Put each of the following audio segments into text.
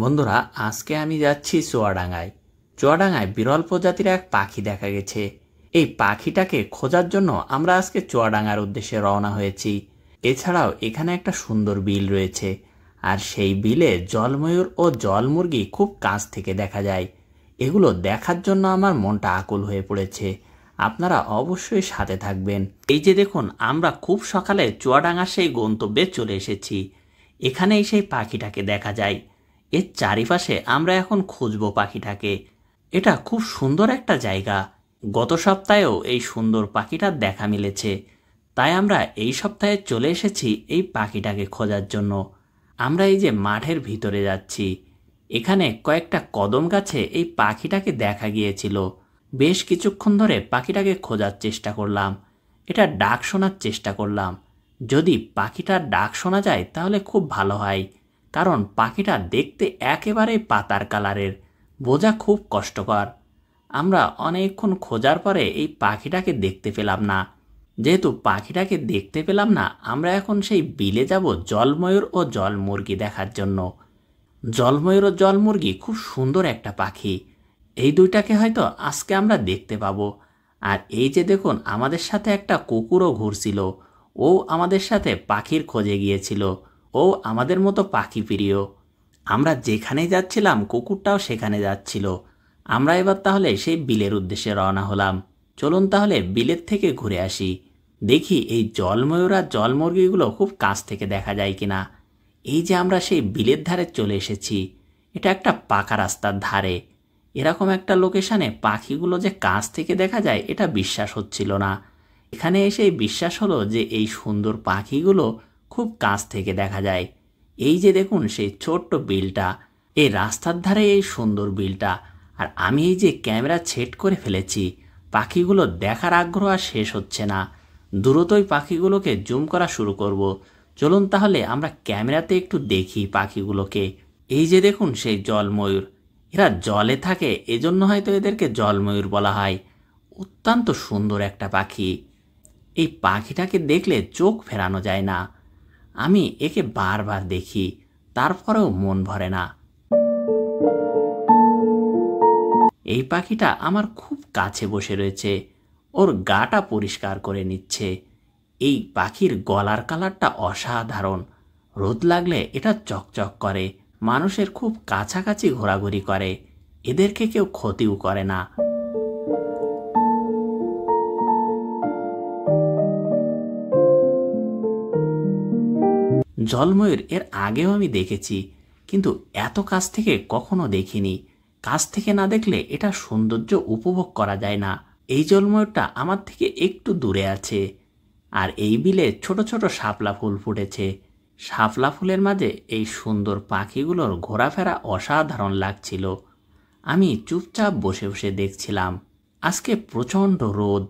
বন্ধুরা আজকে আমি যাচ্ছি চুয়াডাঙ্গায় চুয়াডাঙ্গায় বিরল প্রজাতির এক পাখি দেখা গেছে এই পাখিটাকে খোঁজার জন্য আমরা আজকে চুয়াডাঙ্গার উদ্দেশ্যে রওনা হয়েছি এছাড়াও এখানে একটা সুন্দর বিল রয়েছে আর সেই বিলে জলময়ূর ও জলমুরগি খুব কাছ থেকে দেখা যায় এগুলো দেখার জন্য আমার মনটা আকুল হয়ে পড়েছে আপনারা অবশ্যই সাথে থাকবেন এই যে দেখুন আমরা খুব সকালে চুয়াডাঙ্গার সেই গন্তব্যে চলে এসেছি এখানেই সেই পাখিটাকে দেখা যায় এর চারিপাশে আমরা এখন খুঁজব পাখিটাকে এটা খুব সুন্দর একটা জায়গা গত সপ্তাহেও এই সুন্দর পাখিটার দেখা মিলেছে তাই আমরা এই সপ্তাহে চলে এসেছি এই পাখিটাকে খোঁজার জন্য আমরা এই যে মাঠের ভিতরে যাচ্ছি এখানে কয়েকটা কদম গাছে এই পাখিটাকে দেখা গিয়েছিল বেশ কিছুক্ষণ ধরে পাখিটাকে খোঁজার চেষ্টা করলাম এটা ডাক শোনার চেষ্টা করলাম যদি পাখিটার ডাক শোনা যায় তাহলে খুব ভালো হয় কারণ পাখিটা দেখতে একেবারে পাতার কালারের বোঝা খুব কষ্টকর আমরা অনেকক্ষণ খোঁজার পরে এই পাখিটাকে দেখতে পেলাম না যেহেতু পাখিটাকে দেখতে পেলাম না আমরা এখন সেই বিলে যাব জলময়ূর ও জলমুরগি দেখার জন্য জলময়ূর ও জলমুরগি খুব সুন্দর একটা পাখি এই দুইটাকে হয়তো আজকে আমরা দেখতে পাবো আর এই যে দেখুন আমাদের সাথে একটা কুকুরও ঘুরছিল ও আমাদের সাথে পাখির খোঁজে গিয়েছিল ও আমাদের মতো পাখি প্রিয় আমরা যেখানে যাচ্ছিলাম কুকুরটাও সেখানে যাচ্ছিল আমরা এবার তাহলে সেই বিলের উদ্দেশ্যে রওনা হলাম চলুন তাহলে বিলের থেকে ঘুরে আসি দেখি এই জলময়ূরা জলমুরগিগুলো খুব কাছ থেকে দেখা যায় কি না এই যে আমরা সেই বিলের ধারে চলে এসেছি এটা একটা পাকা রাস্তার ধারে এরকম একটা লোকেশানে পাখিগুলো যে কাছ থেকে দেখা যায় এটা বিশ্বাস হচ্ছিল না এখানে এসে বিশ্বাস হলো যে এই সুন্দর পাখিগুলো খুব কাছ থেকে দেখা যায় এই যে দেখুন সেই ছোট্ট বিলটা এই রাস্তার ধারে এই সুন্দর বিলটা আর আমি এই যে ক্যামেরা ছেট করে ফেলেছি পাখিগুলো দেখার আগ্রহ আর শেষ হচ্ছে না দ্রুতই পাখিগুলোকে জুম করা শুরু করব চলুন তাহলে আমরা ক্যামেরাতে একটু দেখি পাখিগুলোকে এই যে দেখুন সেই জলময়ূর এরা জলে থাকে এজন্য হয়তো এদেরকে জলময়ূর বলা হয় অত্যন্ত সুন্দর একটা পাখি এই পাখিটাকে দেখলে চোখ ফেরানো যায় না আমি একে বারবার দেখি তারপরেও মন ভরে না এই পাখিটা আমার খুব কাছে বসে রয়েছে ওর গাটা পরিষ্কার করে নিচ্ছে এই পাখির গলার কালারটা অসাধারণ রোদ লাগলে এটা চকচক করে মানুষের খুব কাছাকাছি ঘোরাঘুরি করে এদেরকে কেউ ক্ষতিও করে না জলময়ূর এর আগেও আমি দেখেছি কিন্তু এত কাছ থেকে কখনো দেখিনি কাছ থেকে না দেখলে এটা সৌন্দর্য উপভোগ করা যায় না এই জলময়ূরটা আমার থেকে একটু দূরে আছে আর এই বিলে ছোট ছোট শাপলা ফুল ফুটেছে শাপলা ফুলের মাঝে এই সুন্দর পাখিগুলোর ঘোরাফেরা অসাধারণ লাগছিল আমি চুপচাপ বসে বসে দেখছিলাম আজকে প্রচণ্ড রোদ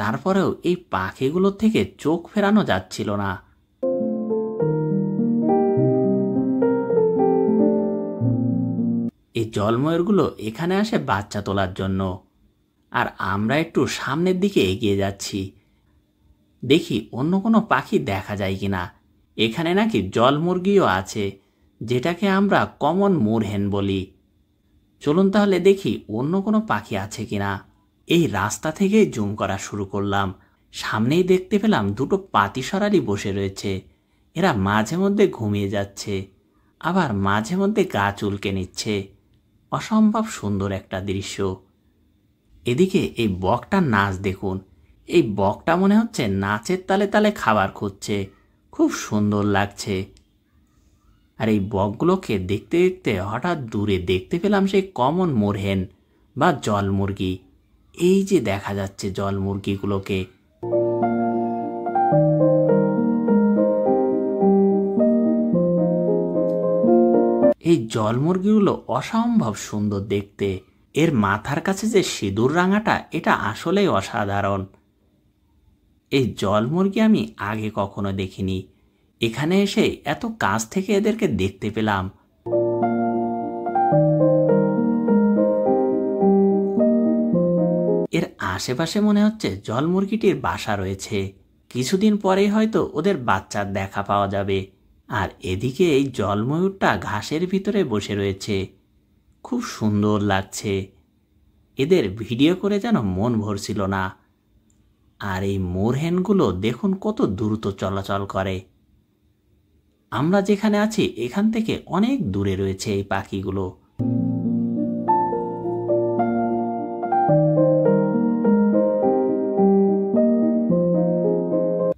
তারপরেও এই পাখিগুলোর থেকে চোখ ফেরানো যাচ্ছিল না এই জলময়ূরগুলো এখানে আসে বাচ্চা তোলার জন্য আর আমরা একটু সামনের দিকে এগিয়ে যাচ্ছি দেখি অন্য কোনো পাখি দেখা যায় কি না এখানে নাকি জল মুরগিও আছে যেটাকে আমরা কমন মুরহেন বলি চলুন তাহলে দেখি অন্য কোনো পাখি আছে কি না এই রাস্তা থেকেই জুম করা শুরু করলাম সামনেই দেখতে পেলাম দুটো পাতিসরারই বসে রয়েছে এরা মাঝে মধ্যে ঘুমিয়ে যাচ্ছে আবার মাঝে মধ্যে গা চুলকে নিচ্ছে অসম্ভব সুন্দর একটা দৃশ্য এদিকে এই বকটার নাচ দেখুন এই বকটা মনে হচ্ছে নাচের তালে তালে খাবার খুঁজছে খুব সুন্দর লাগছে আর এই বকগুলোকে দেখতে দেখতে হঠাৎ দূরে দেখতে পেলাম সেই কমন মোরহেন বা জল মুরগি এই যে দেখা যাচ্ছে জল মুরগিগুলোকে এই জলমুরগিগুলো অসম্ভব সুন্দর দেখতে এর মাথার কাছে যে সিঁদুর রাঙাটা এটা আসলেই অসাধারণ এই জলমুরগি আমি আগে কখনো দেখিনি এখানে এসে এত কাছ থেকে এদেরকে দেখতে পেলাম এর আশেপাশে মনে হচ্ছে জলমুরগিটির বাসা রয়েছে কিছুদিন পরেই হয়তো ওদের বাচ্চার দেখা পাওয়া যাবে আর এদিকে এই জলময়ূরটা ঘাসের ভিতরে বসে রয়েছে খুব সুন্দর লাগছে এদের ভিডিও করে যেন মন ভরছিল না আর এই মোরহেনগুলো দেখুন কত দ্রুত চলাচল করে আমরা যেখানে আছি এখান থেকে অনেক দূরে রয়েছে এই পাখিগুলো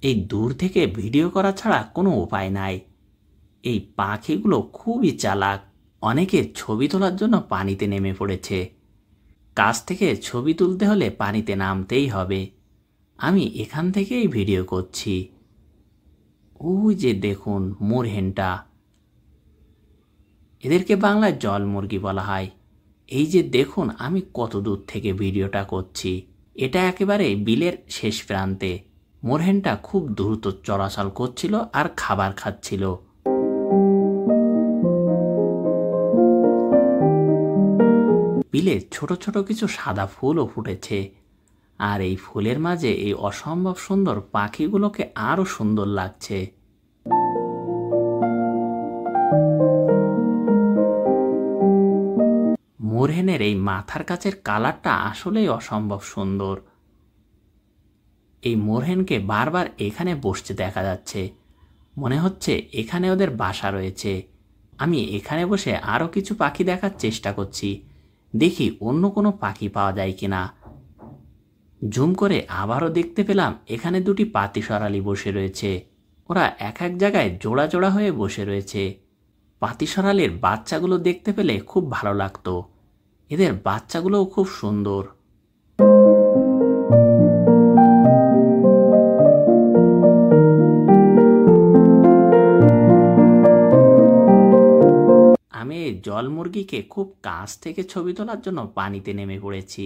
এই দূর থেকে ভিডিও করা ছাড়া কোনো উপায় নাই এই পাখিগুলো খুবই চালাক অনেকে ছবি তোলার জন্য পানিতে নেমে পড়েছে কাছ থেকে ছবি তুলতে হলে পানিতে নামতেই হবে আমি এখান থেকেই ভিডিও করছি ওই যে দেখুন মোরহেনটা এদেরকে বাংলায় জল মুরগি বলা হয় এই যে দেখুন আমি কত দূর থেকে ভিডিওটা করছি এটা একেবারে বিলের শেষ প্রান্তে মোরহেনটা খুব দ্রুত চলাচল করছিল আর খাবার খাচ্ছিল বিলে ছোট ছোট কিছু সাদা ফুলও ফুটেছে আর এই ফুলের মাঝে এই অসম্ভব সুন্দর পাখিগুলোকে আরও সুন্দর লাগছে মোরহেনের এই মাথার কাছের কালারটা আসলেই অসম্ভব সুন্দর এই মোরহেনকে বারবার এখানে বসতে দেখা যাচ্ছে মনে হচ্ছে এখানে ওদের বাসা রয়েছে আমি এখানে বসে আরও কিছু পাখি দেখার চেষ্টা করছি দেখি অন্য কোনো পাখি পাওয়া যায় কি না জুম করে আবারও দেখতে পেলাম এখানে দুটি পাতি সরালি বসে রয়েছে ওরা এক এক জায়গায় জোড়া জোড়া হয়ে বসে রয়েছে পাতি সরালের বাচ্চাগুলো দেখতে পেলে খুব ভালো লাগতো এদের বাচ্চাগুলোও খুব সুন্দর মেয়ে জল মুরগিকে খুব কাছ থেকে ছবি তোলার জন্য পানিতে নেমে পড়েছি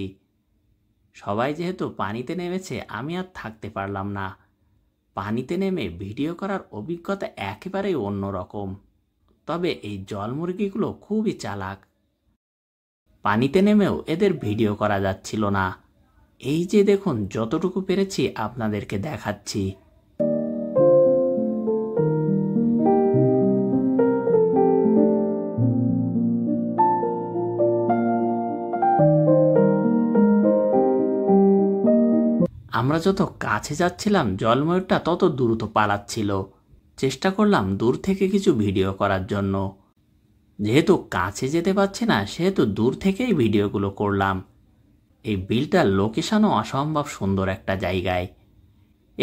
সবাই যেহেতু পানিতে নেমেছে আমি আর থাকতে পারলাম না পানিতে নেমে ভিডিও করার অভিজ্ঞতা একেবারেই অন্যরকম তবে এই জল মুরগিগুলো খুবই চালাক পানিতে নেমেও এদের ভিডিও করা যাচ্ছিল না এই যে দেখুন যতটুকু পেরেছি আপনাদেরকে দেখাচ্ছি আমরা যত কাছে যাচ্ছিলাম জলময়ূরটা তত দ্রুত পালাচ্ছিল চেষ্টা করলাম দূর থেকে কিছু ভিডিও করার জন্য যেহেতু কাছে যেতে পারছি না সেহেতু দূর থেকেই ভিডিওগুলো করলাম এই বিলটার লোকেশনও অসম্ভব সুন্দর একটা জায়গায়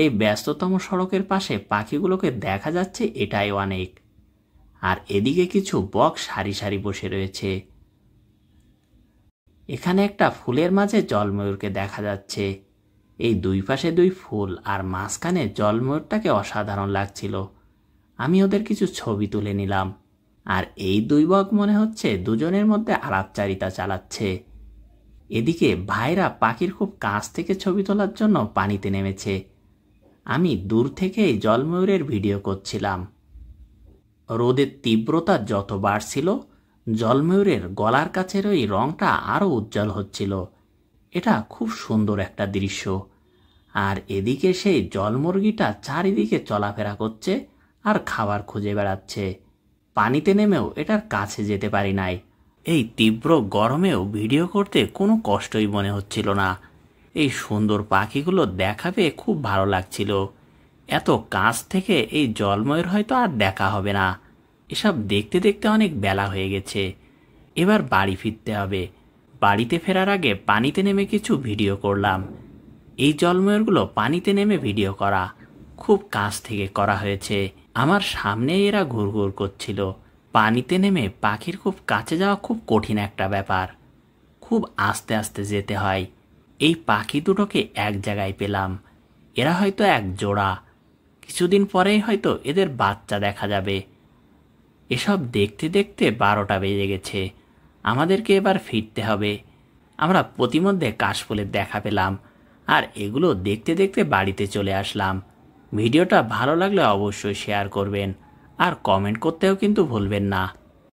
এই ব্যস্ততম সড়কের পাশে পাখিগুলোকে দেখা যাচ্ছে এটাই অনেক আর এদিকে কিছু বক সারি সারি বসে রয়েছে এখানে একটা ফুলের মাঝে জলময়ূরকে দেখা যাচ্ছে এই দুই পাশে দুই ফুল আর মাঝখানে জলময়ূরটাকে অসাধারণ লাগছিল আমি ওদের কিছু ছবি তুলে নিলাম আর এই দুই বক মনে হচ্ছে দুজনের মধ্যে আলাপচারিতা চালাচ্ছে এদিকে ভাইরা পাখির খুব কাছ থেকে ছবি তোলার জন্য পানিতে নেমেছে আমি দূর থেকেই জলময়ূরের ভিডিও করছিলাম রোদের তীব্রতা যত বাড়ছিল জলময়ূরের গলার কাছের ওই রঙটা আরও উজ্জ্বল হচ্ছিল এটা খুব সুন্দর একটা দৃশ্য আর এদিকে সেই জলমুরগিটা চারিদিকে চলাফেরা করছে আর খাবার খুঁজে বেড়াচ্ছে পানিতে নেমেও এটার কাছে যেতে পারি নাই এই তীব্র গরমেও ভিডিও করতে কোনো কষ্টই মনে হচ্ছিল না এই সুন্দর পাখিগুলো দেখাবে খুব ভালো লাগছিল এত কাছ থেকে এই জলময়ের হয়তো আর দেখা হবে না এসব দেখতে দেখতে অনেক বেলা হয়ে গেছে এবার বাড়ি ফিরতে হবে বাড়িতে ফেরার আগে পানিতে নেমে কিছু ভিডিও করলাম এই জলময়েরগুলো পানিতে নেমে ভিডিও করা খুব কাছ থেকে করা হয়েছে আমার সামনে এরা ঘুরঘুর করছিল পানিতে নেমে পাখির খুব কাছে যাওয়া খুব কঠিন একটা ব্যাপার খুব আস্তে আস্তে যেতে হয় এই পাখি দুটোকে এক জায়গায় পেলাম এরা হয়তো এক জোড়া কিছুদিন পরেই হয়তো এদের বাচ্চা দেখা যাবে এসব দেখতে দেখতে বারোটা বেজে গেছে আমাদেরকে এবার ফিরতে হবে আমরা প্রতিমধ্যে কাশফুলের দেখা পেলাম আর এগুলো দেখতে দেখতে বাড়িতে চলে আসলাম ভিডিওটা ভালো লাগলে অবশ্যই শেয়ার করবেন আর কমেন্ট করতেও কিন্তু ভুলবেন না